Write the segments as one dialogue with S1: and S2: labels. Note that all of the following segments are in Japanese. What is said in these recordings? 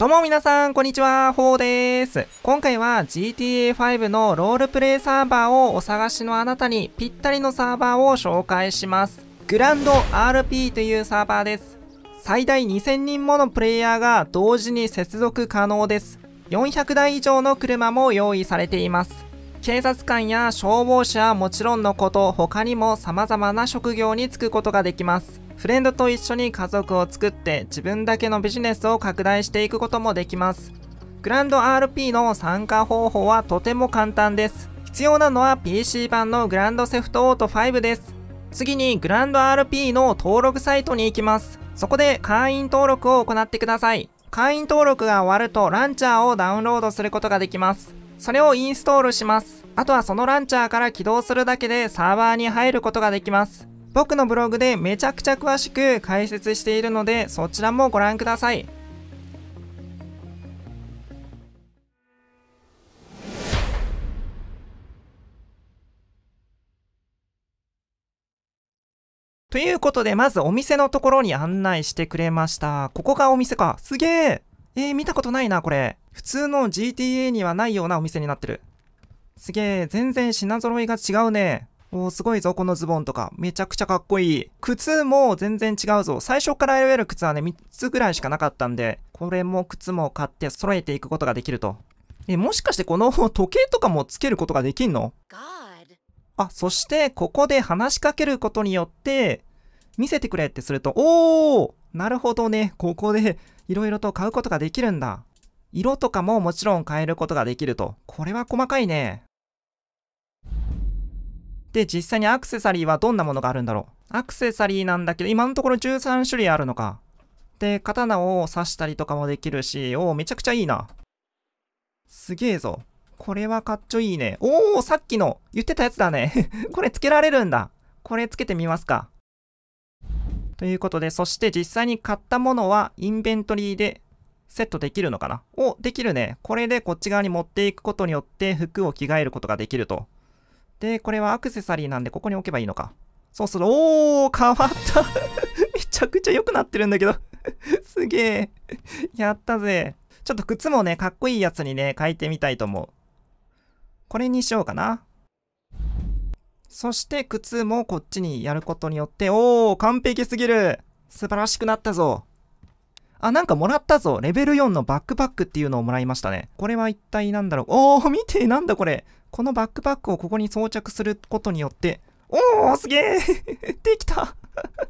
S1: どうも皆さん、こんにちは、ほうです。今回は GTA5 のロールプレイサーバーをお探しのあなたにぴったりのサーバーを紹介します。グランド RP というサーバーです。最大2000人ものプレイヤーが同時に接続可能です。400台以上の車も用意されています。警察官や消防士はもちろんのこと、他にも様々な職業に就くことができます。フレンドと一緒に家族を作って自分だけのビジネスを拡大していくこともできます。グランド RP の参加方法はとても簡単です。必要なのは PC 版のグランドセフトオート5です。次にグランド RP の登録サイトに行きます。そこで会員登録を行ってください。会員登録が終わるとランチャーをダウンロードすることができます。それをインストールします。あとはそのランチャーから起動するだけでサーバーに入ることができます。僕のブログでめちゃくちゃ詳しく解説しているのでそちらもご覧ください。ということで、まずお店のところに案内してくれました。ここがお店か。すげええー、見たことないな、これ。普通の GTA にはないようなお店になってる。すげえ、全然品揃えが違うね。おー、すごいぞ、このズボンとか。めちゃくちゃかっこいい。靴も全然違うぞ。最初から選べる靴はね、3つぐらいしかなかったんで、これも靴も買って揃えていくことができると。え、もしかしてこの時計とかもつけることができんのあ、そしてここで話しかけることによって、見せてくれってすると、おーなるほどね。ここで色々と買うことができるんだ。色とかももちろん変えることができると。これは細かいね。で、実際にアクセサリーはどんなものがあるんだろう。アクセサリーなんだけど、今のところ13種類あるのか。で、刀を刺したりとかもできるし、おお、めちゃくちゃいいな。すげえぞ。これはかっちょいいね。おお、さっきの言ってたやつだね。これつけられるんだ。これつけてみますか。ということで、そして実際に買ったものはインベントリーでセットできるのかなお、できるね。これでこっち側に持っていくことによって服を着替えることができると。で、これはアクセサリーなんで、ここに置けばいいのか。そうする。おー変わった めちゃくちゃ良くなってるんだけど すげえやったぜ。ちょっと靴もね、かっこいいやつにね、書いてみたいと思う。これにしようかな。そして靴もこっちにやることによって、おー完璧すぎる素晴らしくなったぞあ、なんかもらったぞ。レベル4のバックパックっていうのをもらいましたね。これは一体なんだろう。おー、見て、なんだこれ。このバックパックをここに装着することによって、おー、すげえ できた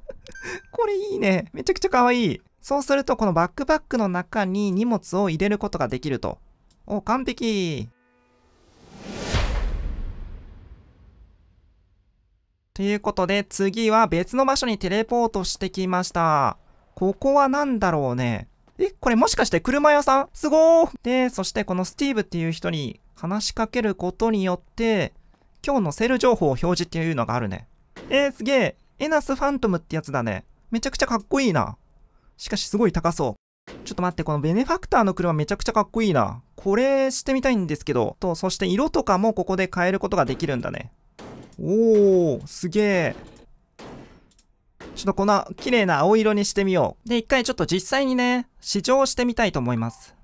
S1: これいいね。めちゃくちゃかわいい。そうすると、このバックパックの中に荷物を入れることができると。お、完璧。ということで、次は別の場所にテレポートしてきました。ここは何だろうね。え、これもしかして車屋さんすごーで、そしてこのスティーブっていう人に話しかけることによって、今日のセール情報を表示っていうのがあるね。えー、すげえ。エナスファントムってやつだね。めちゃくちゃかっこいいな。しかしすごい高そう。ちょっと待って、このベネファクターの車めちゃくちゃかっこいいな。これしてみたいんですけど。と、そして色とかもここで変えることができるんだね。おー、すげえ。ちょっとこの綺麗な青色にしてみよう。で、一回ちょっと実際にね、試乗してみたいと思います。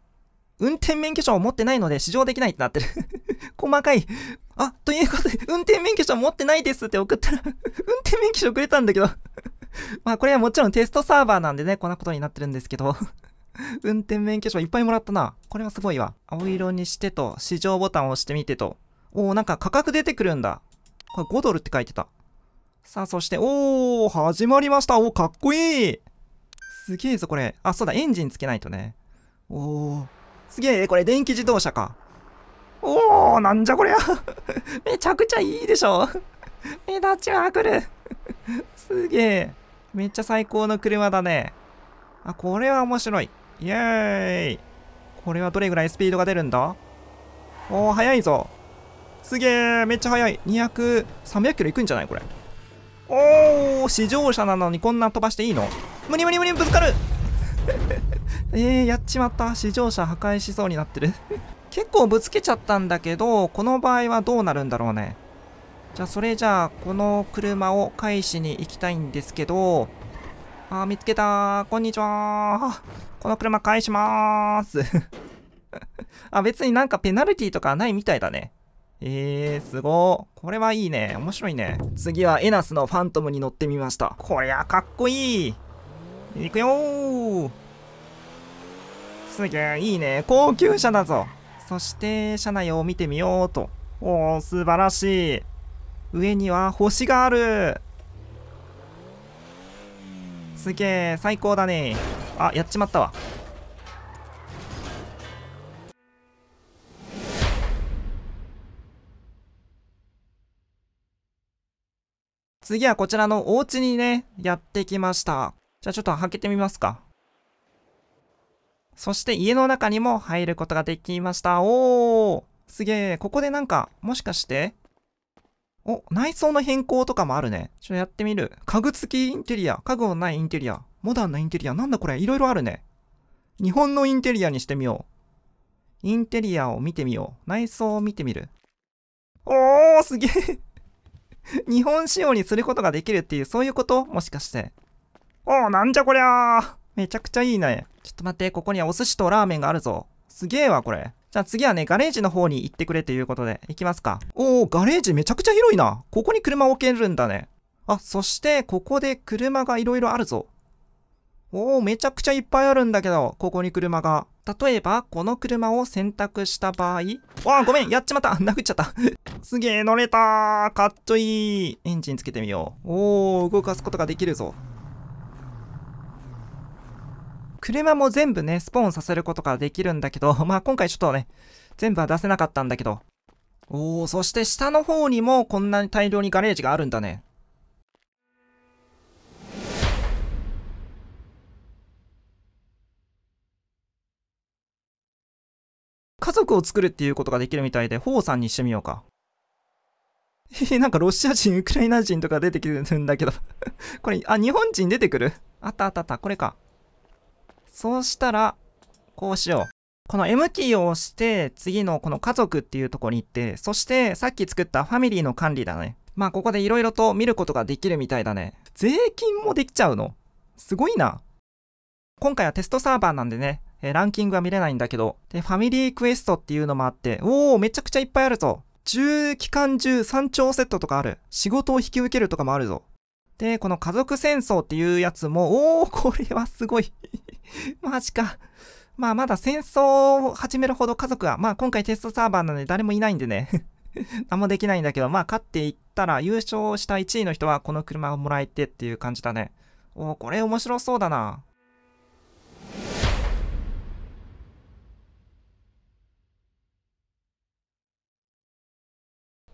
S1: 運転免許証を持ってないので試乗できないってなってる 細かい。あ、ということで、運転免許証持ってないですって送ったら 運転免許証くれたんだけど まあこれはもちろんテストサーバーなんでね、こんなことになってるんですけど。運転免許証いっぱいもらったな。これはすごいわ。青色にしてと、試乗ボタンを押してみてと。おお、なんか価格出てくるんだ。これ5ドルって書いてた。さあ、そして、おー、始まりましたおー、かっこいいすげえぞ、これ。あ、そうだ、エンジンつけないとね。おー、すげえ、これ、電気自動車か。おー、なんじゃこりゃ。めちゃくちゃいいでしょ。目立ちまくる。すげえ。めっちゃ最高の車だね。あ、これは面白い。イエーイ。これはどれぐらいスピードが出るんだおー、速いぞ。すげえ、めっちゃ速い。200、300キロいくんじゃないこれ。おお試乗車なのにこんな飛ばしていいの無理無理無理ぶつかる えー、やっちまった試乗車破壊しそうになってる 結構ぶつけちゃったんだけどこの場合はどうなるんだろうねじゃあそれじゃあこの車を返しに行きたいんですけどあー見つけたこんにちはこの車返しまーす あ別になんかペナルティとかないみたいだねえー、すごー。これはいいね。面白いね。次はエナスのファントムに乗ってみました。こりゃかっこいい。いくよー。すげえ、いいね。高級車だぞ。そして、車内を見てみようと。おー、素晴らしい。上には星がある。すげえ、最高だね。あ、やっちまったわ。次はこちらのお家にね、やってきました。じゃあちょっと開けてみますか。そして家の中にも入ることができました。おーすげえ。ここでなんか、もしかして、お、内装の変更とかもあるね。ちょっとやってみる。家具付きインテリア。家具のないインテリア。モダンなインテリア。なんだこれいろいろあるね。日本のインテリアにしてみよう。インテリアを見てみよう。内装を見てみる。おーすげえ 日本仕様にすることができるっていう、そういうこともしかして。おお、なんじゃこりゃー。めちゃくちゃいいね。ちょっと待って、ここにはお寿司とラーメンがあるぞ。すげえわ、これ。じゃあ次はね、ガレージの方に行ってくれということで、行きますか。おお、ガレージめちゃくちゃ広いな。ここに車置けるんだね。あ、そして、ここで車が色々あるぞ。おお、めちゃくちゃいっぱいあるんだけど、ここに車が。例えば、この車を選択した場合。わあ、ごめん、やっちまった。殴っちゃった。すげえ、乗れたー。かっちょいい。エンジンつけてみよう。おお、動かすことができるぞ。車も全部ね、スポーンさせることができるんだけど、まあ今回ちょっとね、全部は出せなかったんだけど。おお、そして下の方にもこんなに大量にガレージがあるんだね。家族を作るっていうことができるみたいで、ホウさんにしてみようか。え なんかロシア人、ウクライナ人とか出てきてるんだけど これ、あ、日本人出てくるあったあったあった。これか。そうしたら、こうしよう。この M キーを押して、次のこの家族っていうとこに行って、そしてさっき作ったファミリーの管理だね。まあここで色々と見ることができるみたいだね。税金もできちゃうのすごいな。今回はテストサーバーなんでね、えー、ランキングは見れないんだけど、で、ファミリークエストっていうのもあって、おー、めちゃくちゃいっぱいあるぞ。10期間中3兆セットとかある。仕事を引き受けるとかもあるぞ。で、この家族戦争っていうやつも、おー、これはすごい。マジか。まあ、まだ戦争を始めるほど家族は、まあ、今回テストサーバーなので誰もいないんでね。何もできないんだけど、まあ、勝っていったら優勝した1位の人はこの車をもらえてっていう感じだね。おー、これ面白そうだな。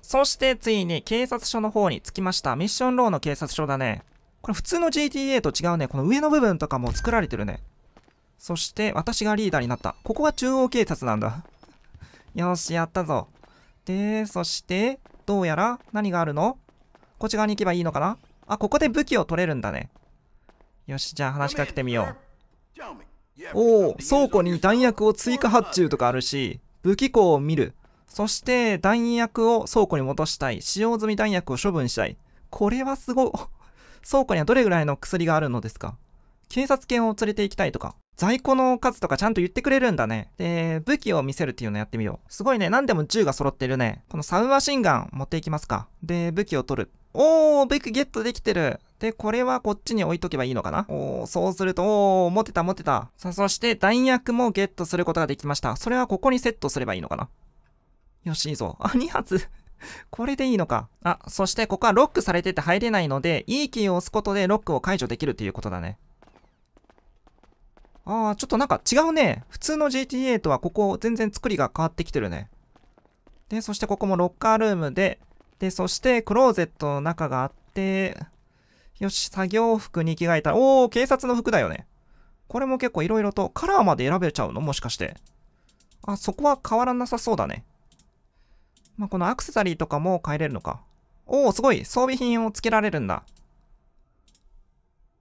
S1: そしてついに警察署の方に着きました。ミッションローの警察署だね。これ普通の GTA と違うね。この上の部分とかも作られてるね。そして私がリーダーになった。ここが中央警察なんだ。よし、やったぞ。で、そして、どうやら何があるのこっち側に行けばいいのかなあ、ここで武器を取れるんだね。よし、じゃあ話しかけてみよう。おお、倉庫に弾薬を追加発注とかあるし、武器庫を見る。そして弾薬を倉庫に戻したい。使用済み弾薬を処分したい。これはすごい。倉庫にはどれぐらいの薬があるのですか警察犬を連れて行きたいとか、在庫の数とかちゃんと言ってくれるんだね。で、武器を見せるっていうのやってみよう。すごいね、何でも銃が揃ってるね。このサブマシンガン持っていきますか。で、武器を取る。おー、武器ゲットできてる。で、これはこっちに置いとけばいいのかなおー、そうすると、おー、持てた持てた。さあ、そして弾薬もゲットすることができました。それはここにセットすればいいのかなよし、いいぞ。あ、2発。これでいいのか。あ、そしてここはロックされてて入れないので、E キーを押すことでロックを解除できるっていうことだね。ああ、ちょっとなんか違うね。普通の GTA とはここ全然作りが変わってきてるね。で、そしてここもロッカールームで、で、そしてクローゼットの中があって、よし、作業服に着替えたら、おー、警察の服だよね。これも結構色々とカラーまで選べちゃうのもしかして。あ、そこは変わらなさそうだね。まあ、このアクセサリーとかも変えれるのか。おお、すごい装備品を付けられるんだ。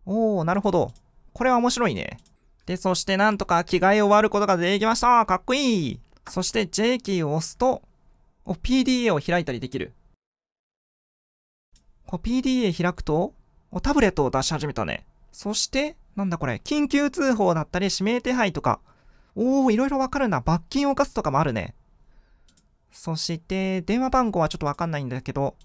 S1: おお、なるほど。これは面白いね。で、そしてなんとか着替えを終わることができましたかっこいいそして J キーを押すと、お、PDA を開いたりできる。こう PDA 開くと、お、タブレットを出し始めたね。そして、なんだこれ、緊急通報だったり指名手配とか、おお、いろいろわかるな。罰金を課すとかもあるね。そして、電話番号はちょっとわかんないんだけど、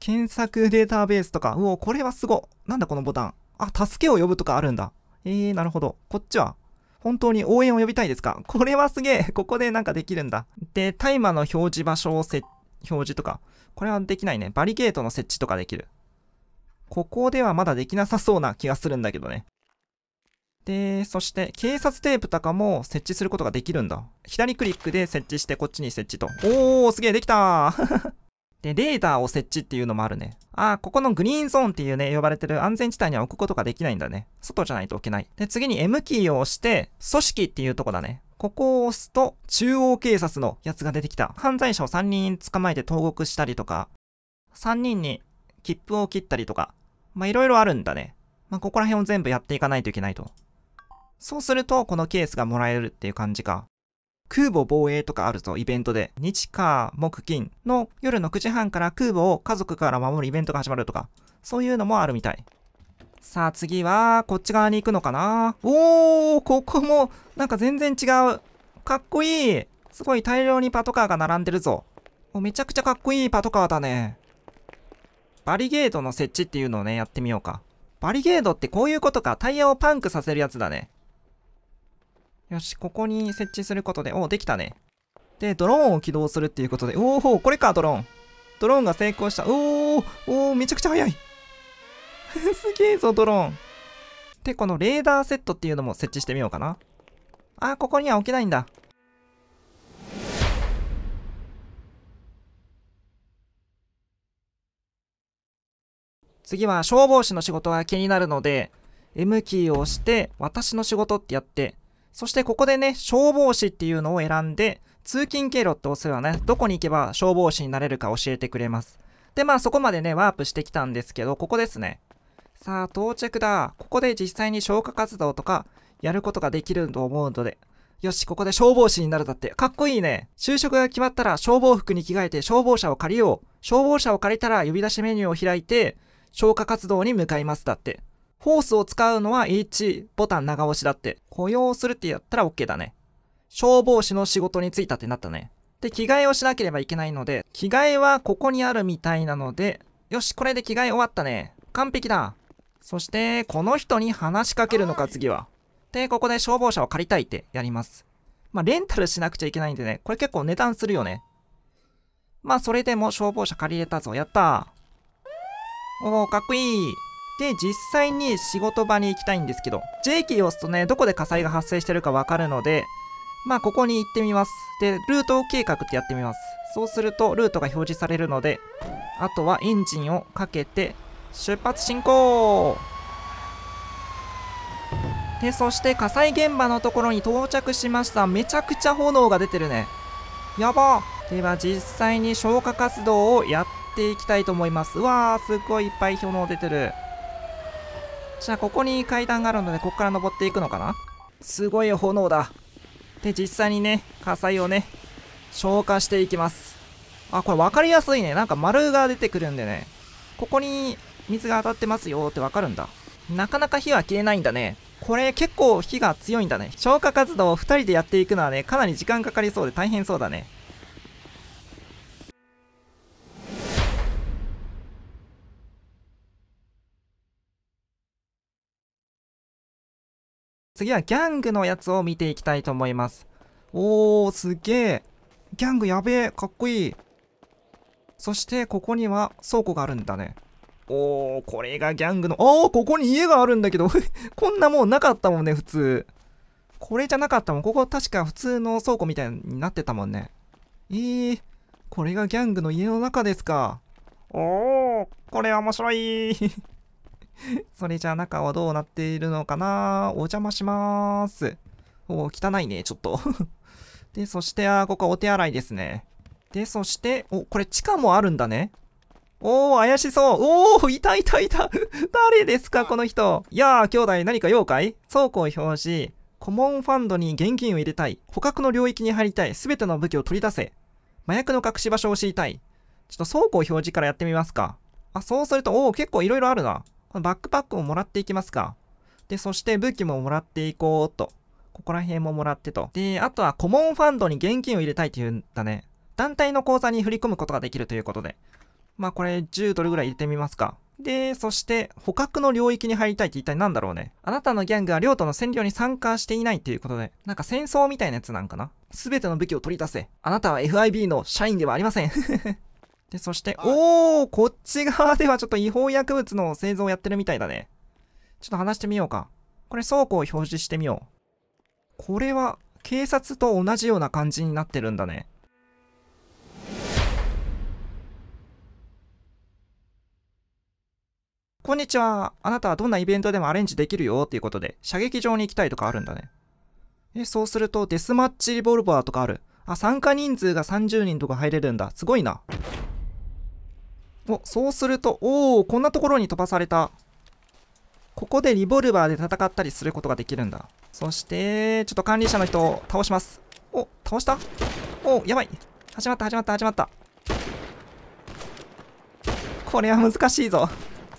S1: 検索データベースとか、うお、これはすご。なんだこのボタン。あ、助けを呼ぶとかあるんだ。えー、なるほど。こっちは本当に応援を呼びたいですかこれはすげえ。ここでなんかできるんだ。で、タイマーの表示場所をせ、表示とか。これはできないね。バリケートの設置とかできる。ここではまだできなさそうな気がするんだけどね。で、そして警察テープとかも設置することができるんだ。左クリックで設置してこっちに設置と。おー、すげえ、できたー で、レーダーを設置っていうのもあるね。あー、ここのグリーンゾーンっていうね、呼ばれてる安全地帯には置くことができないんだね。外じゃないと置けない。で、次に M キーを押して、組織っていうとこだね。ここを押すと、中央警察のやつが出てきた。犯罪者を3人捕まえて投獄したりとか、3人に切符を切ったりとか、まあ、いろいろあるんだね。まあ、ここら辺を全部やっていかないといけないと。そうすると、このケースがもらえるっていう感じか。空母防衛とかあるぞ、イベントで。日火木金の夜の9時半から空母を家族から守るイベントが始まるとか。そういうのもあるみたい。さあ次は、こっち側に行くのかなおー、ここも、なんか全然違う。かっこいい。すごい大量にパトカーが並んでるぞ。めちゃくちゃかっこいいパトカーだね。バリゲードの設置っていうのをね、やってみようか。バリゲードってこういうことか。タイヤをパンクさせるやつだね。よし、ここに設置することで、おできたね。で、ドローンを起動するっていうことで、おお、これか、ドローン。ドローンが成功した。おお、おお、めちゃくちゃ速い。すげえぞ、ドローン。で、このレーダーセットっていうのも設置してみようかな。あー、ここには置けないんだ。次は消防士の仕事が気になるので、M キーを押して、私の仕事ってやって、そしてここでね、消防士っていうのを選んで、通勤経路って押すばね、どこに行けば消防士になれるか教えてくれます。で、まあそこまでね、ワープしてきたんですけど、ここですね。さあ、到着だ。ここで実際に消火活動とか、やることができると思うので。よし、ここで消防士になるだって。かっこいいね。就職が決まったら消防服に着替えて消防車を借りよう。消防車を借りたら呼び出しメニューを開いて、消火活動に向かいますだって。ホースを使うのは H ボタン長押しだって。雇用するってやったら OK だね。消防士の仕事に就いたってなったね。で、着替えをしなければいけないので、着替えはここにあるみたいなので、よし、これで着替え終わったね。完璧だ。そして、この人に話しかけるのか、次は。で、ここで消防車を借りたいってやります。まあ、レンタルしなくちゃいけないんでね、これ結構値段するよね。まあ、それでも消防車借りれたぞ。やったー。おー、かっこいい。で、実際に仕事場に行きたいんですけど、J k を押すとね、どこで火災が発生してるかわかるので、まあ、ここに行ってみます。で、ルート計画ってやってみます。そうすると、ルートが表示されるので、あとはエンジンをかけて、出発進行で、そして火災現場のところに到着しました。めちゃくちゃ炎が出てるね。やばでは実際に消火活動をやっていきたいと思います。うわー、すっごいいっぱい炎出てる。じゃあここに階段があるのでここから登っていくのかなすごい炎だで実際にね火災をね消化していきますあこれ分かりやすいねなんか丸が出てくるんでねここに水が当たってますよって分かるんだなかなか火は消えないんだねこれ結構火が強いんだね消火活動を2人でやっていくのはねかなり時間かかりそうで大変そうだね次はギャングのやつを見ていきたいと思います。おー、すげえ。ギャングやべえ。かっこいい。そして、ここには倉庫があるんだね。おー、これがギャングの、おー、ここに家があるんだけど こんなもんなかったもんね、普通。これじゃなかったもん。ここ確か普通の倉庫みたいになってたもんね。えー、これがギャングの家の中ですか。おー、これ面白い それじゃあ中はどうなっているのかなお邪魔しまーす。お汚いね、ちょっと で、そして、あ、ここお手洗いですね。で、そして、お、これ地下もあるんだね。おー、怪しそう。おー、いたいたいた。誰ですか、この人。いやー、兄弟、何か用かい倉庫を表示。コモンファンドに現金を入れたい。捕獲の領域に入りたい。すべての武器を取り出せ。麻薬の隠し場所を知りたい。ちょっと倉庫を表示からやってみますか。あ、そうすると、おー、結構いろいろあるな。このバックパックをもらっていきますか。で、そして武器ももらっていこうと。ここら辺ももらってと。で、あとはコモンファンドに現金を入れたいっていうんだね。団体の口座に振り込むことができるということで。まあこれ10ドルぐらい入れてみますか。で、そして、捕獲の領域に入りたいって一体何だろうね。あなたのギャングは領土の占領に参加していないっていうことで、なんか戦争みたいなやつなんかな。すべての武器を取り出せ。あなたは FIB の社員ではありません。で、そして、おーこっち側ではちょっと違法薬物の製造をやってるみたいだね。ちょっと話してみようか。これ倉庫を表示してみよう。これは警察と同じような感じになってるんだね。こんにちは。あなたはどんなイベントでもアレンジできるよっていうことで、射撃場に行きたいとかあるんだね。え、そうするとデスマッチリボルバーとかある。あ、参加人数が30人とか入れるんだ。すごいな。お、そうすると、おお、こんなところに飛ばされた。ここでリボルバーで戦ったりすることができるんだ。そして、ちょっと管理者の人を倒します。お、倒したお、やばい。始まった、始まった、始まった。これは難しいぞ。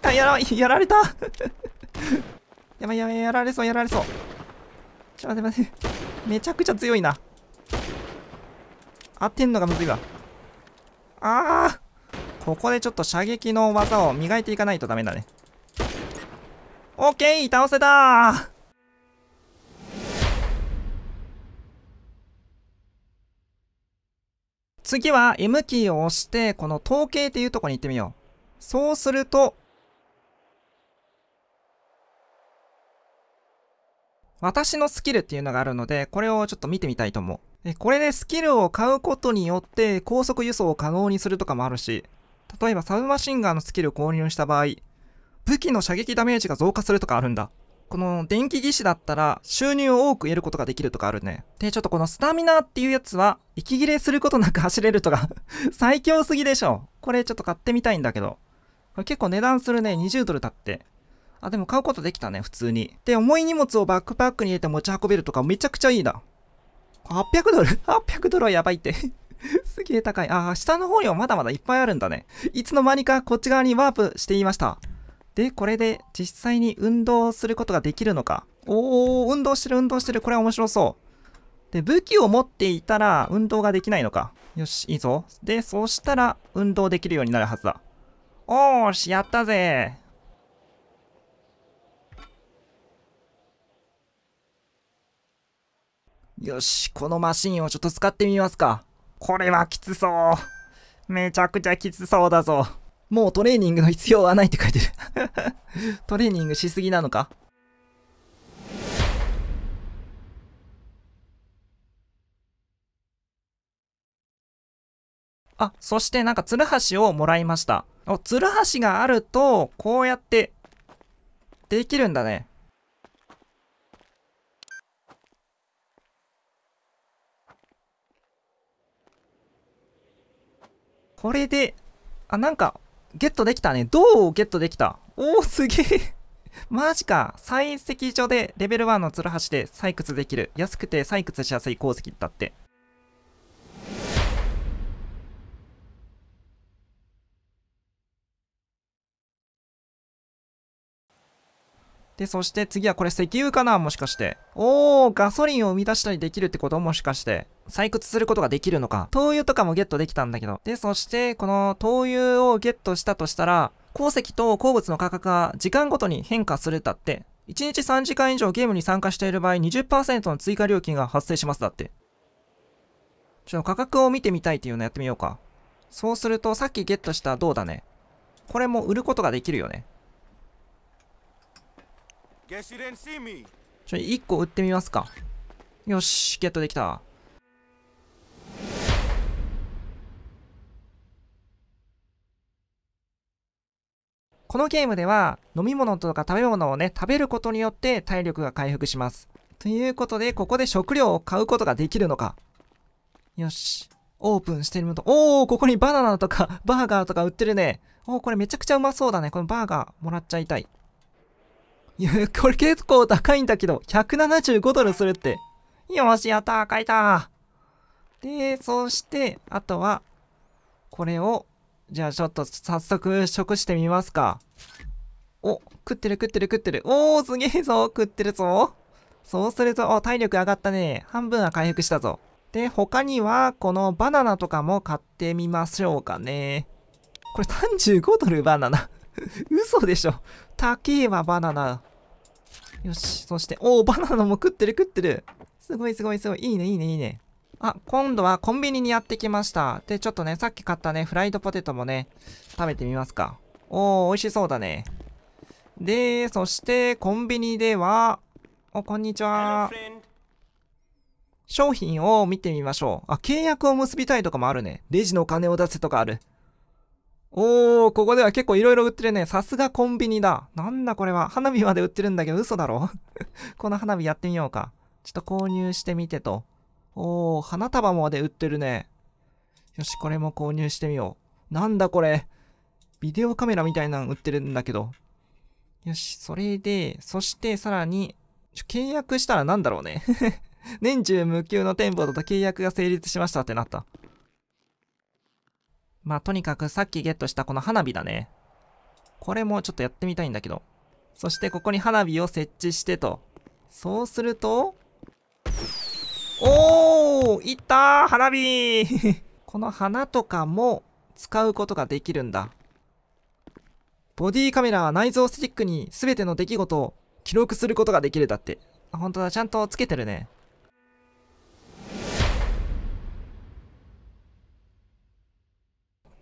S1: あ、やら、やられた。やばいやばい、やられそう、やられそう。ちょ、待って待って。めちゃくちゃ強いな。当てんのがむずいわ。あーここでちょっと射撃の技を磨いていかないとダメだね。オッケー倒せた次は M キーを押して、この統計っていうとこに行ってみよう。そうすると、私のスキルっていうのがあるので、これをちょっと見てみたいと思う。これでスキルを買うことによって高速輸送を可能にするとかもあるし、例えばサブマシンガーのスキルを購入した場合、武器の射撃ダメージが増加するとかあるんだ。この電気技師だったら収入を多く得ることができるとかあるね。で、ちょっとこのスタミナっていうやつは息切れすることなく走れるとか 最強すぎでしょ。これちょっと買ってみたいんだけど。これ結構値段するね。20ドルだって。あ、でも買うことできたね、普通に。で、重い荷物をバックパックに入れて持ち運べるとかめちゃくちゃいいな。800ドル ?800 ドルはやばいって すげえ高い。ああ、下の方にはまだまだいっぱいあるんだね。いつの間にかこっち側にワープしていました。で、これで実際に運動することができるのか。おー、運動してる運動してる。これは面白そう。で、武器を持っていたら運動ができないのか。よし、いいぞ。で、そうしたら運動できるようになるはずだ。おーし、やったぜよし、このマシンをちょっと使ってみますか。これはきつそう。めちゃくちゃきつそうだぞ。もうトレーニングの必要はないって書いてる トレーニングしすぎなのかあ、そしてなんか、ツルハシをもらいました。お、ツルハシがあると、こうやって、できるんだね。これで、あ、なんか、ゲットできたね。どうゲットできた。おお、すげえ。マジか。採石所でレベル1のツルハシで採掘できる。安くて採掘しやすい鉱石だって。で、そして次はこれ石油かなもしかして。おー、ガソリンを生み出したりできるってこともしかして。採掘することができるのか。灯油とかもゲットできたんだけど。で、そして、この灯油をゲットしたとしたら、鉱石と鉱物の価格が時間ごとに変化するだって。1日3時間以上ゲームに参加している場合20%の追加料金が発生しますだって。ちょっと価格を見てみたいっていうのやってみようか。そうするとさっきゲットした銅だね。これも売ることができるよね。ちょ、1個売ってみますか。よし、ゲットできた。このゲームでは飲み物とか食べ物をね、食べることによって体力が回復します。ということで、ここで食料を買うことができるのか。よし。オープンしてみると、おおここにバナナとか、バーガーとか売ってるね。おおこれめちゃくちゃうまそうだね。このバーガーもらっちゃいたい。いや、これ結構高いんだけど、175ドルするって。よし、やったー、書いたー。で、そして、あとは、これを、じゃあちょっと早速食してみますか。お、食ってる食ってる食ってる。おー、すげえぞ、食ってるぞ。そうすると、お、体力上がったね。半分は回復したぞ。で、他には、このバナナとかも買ってみましょうかね。これ35ドルバナナ 嘘でしょ。高えわ、バナナ。よし、そして、おお、バナナも食ってる食ってる。すごいすごいすごい。いいね、いいね、いいね。あ、今度はコンビニにやってきました。で、ちょっとね、さっき買ったね、フライドポテトもね、食べてみますか。おー、美味しそうだね。で、そして、コンビニでは、お、こんにちは。商品を見てみましょう。あ、契約を結びたいとかもあるね。レジのお金を出せとかある。おー、ここでは結構いろいろ売ってるね。さすがコンビニだ。なんだこれは。花火まで売ってるんだけど嘘だろ この花火やってみようか。ちょっと購入してみてと。おー、花束まで売ってるね。よし、これも購入してみよう。なんだこれ。ビデオカメラみたいなの売ってるんだけど。よし、それで、そしてさらに、契約したらなんだろうね 年中無休の店舗だと契約が成立しましたってなった。まあ、とにかくさっきゲットしたこの花火だね。これもちょっとやってみたいんだけど。そしてここに花火を設置してと。そうすると、おーいったー花火 この花とかも使うことができるんだ。ボディカメラは内蔵スティックに全ての出来事を記録することができるだって。本当だ、ちゃんとつけてるね。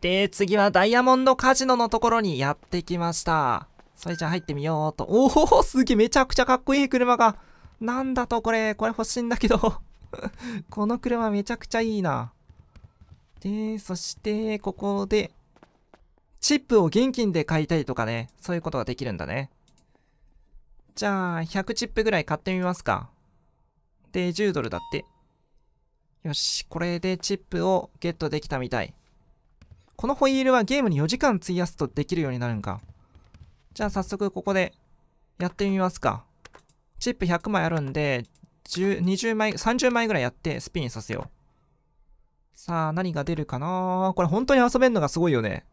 S1: で、次はダイヤモンドカジノのところにやってきました。それじゃあ入ってみようと。おおすげえめちゃくちゃかっこいい車が。なんだとこれ、これ欲しいんだけど この車めちゃくちゃいいな。で、そして、ここで、チップを現金で買いたいとかね、そういうことができるんだね。じゃあ、100チップぐらい買ってみますか。で、10ドルだって。よし、これでチップをゲットできたみたい。このホイールはゲームに4時間費やすとできるようになるんか。じゃあ早速ここでやってみますか。チップ100枚あるんで、20枚、30枚ぐらいやってスピンさせよう。さあ、何が出るかなこれ本当に遊べんのがすごいよね。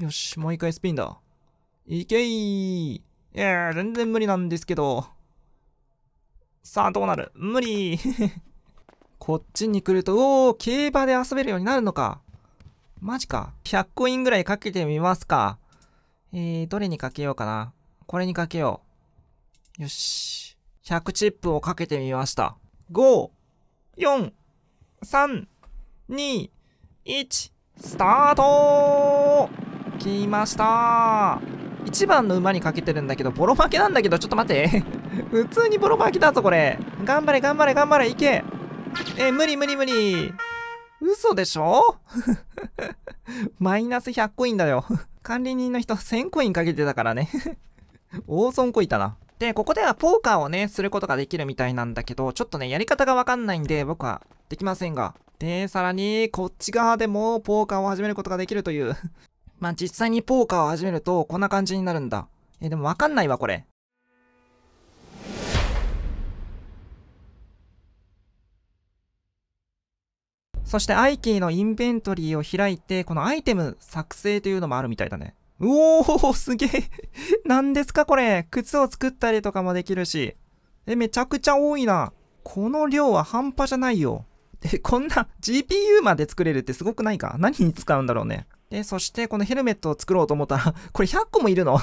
S1: よし、もう一回スピンだ。いけいいや全然無理なんですけど。さあ、どうなる無理 こっちに来ると、おお競馬で遊べるようになるのか。マジか。100コインぐらいかけてみますか。えー、どれにかけようかな。これにかけよう。よし。100チップをかけてみました。5、4、3、2、1、スタート来ましたー !1 番の馬にかけてるんだけど、ボロ負けなんだけど、ちょっと待って。普通にボロ負けだぞ、これ。頑張れ、頑張れ、頑張れ、いけ。えー、無理無理無理。嘘でしょ マイナス100コインだよ管理人の人1000コインかけてたからね大損こいたな。で、ここではポーカーをね、することができるみたいなんだけど、ちょっとね、やり方がわかんないんで、僕はできませんが。で、さらに、こっち側でもポーカーを始めることができるという。まあ、実際にポーカーを始めると、こんな感じになるんだ。え、でもわかんないわ、これ。そして IKEA のインベントリーを開いて、このアイテム作成というのもあるみたいだね。うおーすげえ 何ですかこれ靴を作ったりとかもできるし。え、めちゃくちゃ多いな。この量は半端じゃないよ。え、こんな GPU まで作れるってすごくないか何に使うんだろうね。で、そしてこのヘルメットを作ろうと思ったらこれ100個もいるの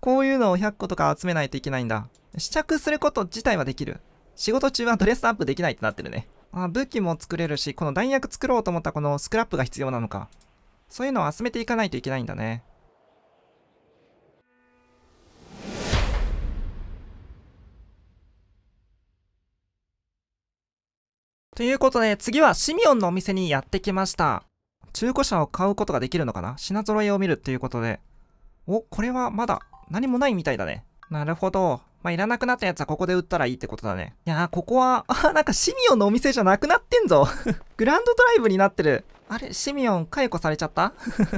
S1: こういうのを100個とか集めないといけないんだ。試着すること自体はできる。仕事中はドレスアップできないってなってるね。あ武器も作れるし、この弾薬作ろうと思ったこのスクラップが必要なのか。そういうのを集めていかないといけないんだね。ということで、次はシミオンのお店にやってきました。中古車を買うことができるのかな品揃えを見るっていうことで。お、これはまだ何もないみたいだね。なるほど。まあ、いらなくなったやつはここで売ったらいいってことだね。いやー、ここは、あ、なんかシミオンのお店じゃなくなってんぞ。グランドドライブになってる。あれ、シミオン解雇されちゃった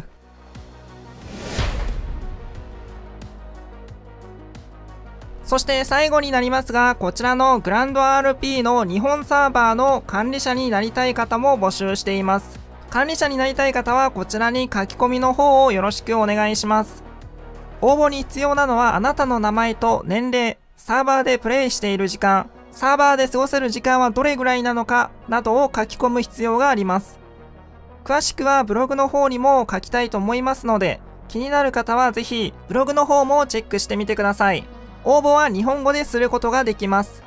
S1: そして最後になりますが、こちらのグランド RP の日本サーバーの管理者になりたい方も募集しています。管理者になりたい方はこちらに書き込みの方をよろしくお願いします。応募に必要なのはあなたの名前と年齢、サーバーでプレイしている時間、サーバーで過ごせる時間はどれぐらいなのかなどを書き込む必要があります。詳しくはブログの方にも書きたいと思いますので、気になる方はぜひブログの方もチェックしてみてください。応募は日本語ですることができます。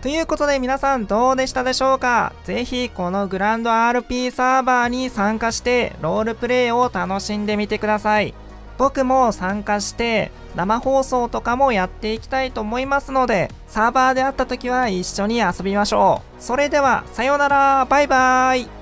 S1: ということで皆さんどうでしたでしょうかぜひこのグランド RP サーバーに参加してロールプレイを楽しんでみてください。僕も参加して生放送とかもやっていきたいと思いますのでサーバーで会った時は一緒に遊びましょうそれではさようならバイバーイ